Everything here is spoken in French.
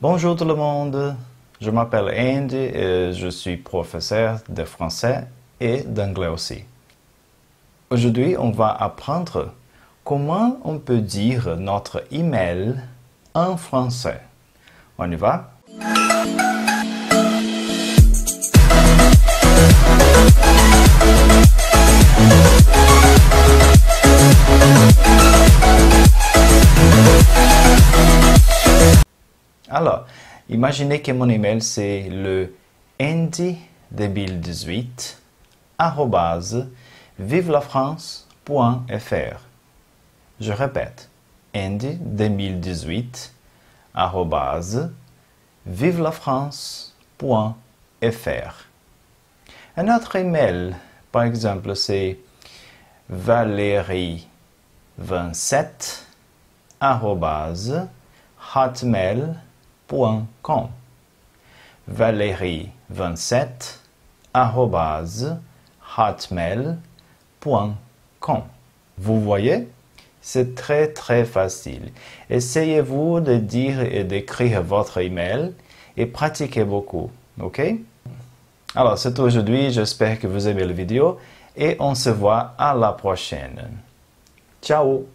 Bonjour tout le monde, je m'appelle Andy et je suis professeur de français et d'anglais aussi. Aujourd'hui, on va apprendre comment on peut dire notre email en français. On y va Alors, imaginez que mon email c'est le andy2018 francefr Je répète, andy2018 francefr Un autre email, par exemple, c'est valérie27 valérie Valérie27 hotmail.com. Vous voyez? C'est très très facile. Essayez-vous de dire et d'écrire votre email et pratiquez beaucoup. OK? Alors, c'est aujourd'hui. J'espère que vous aimez la vidéo et on se voit à la prochaine. Ciao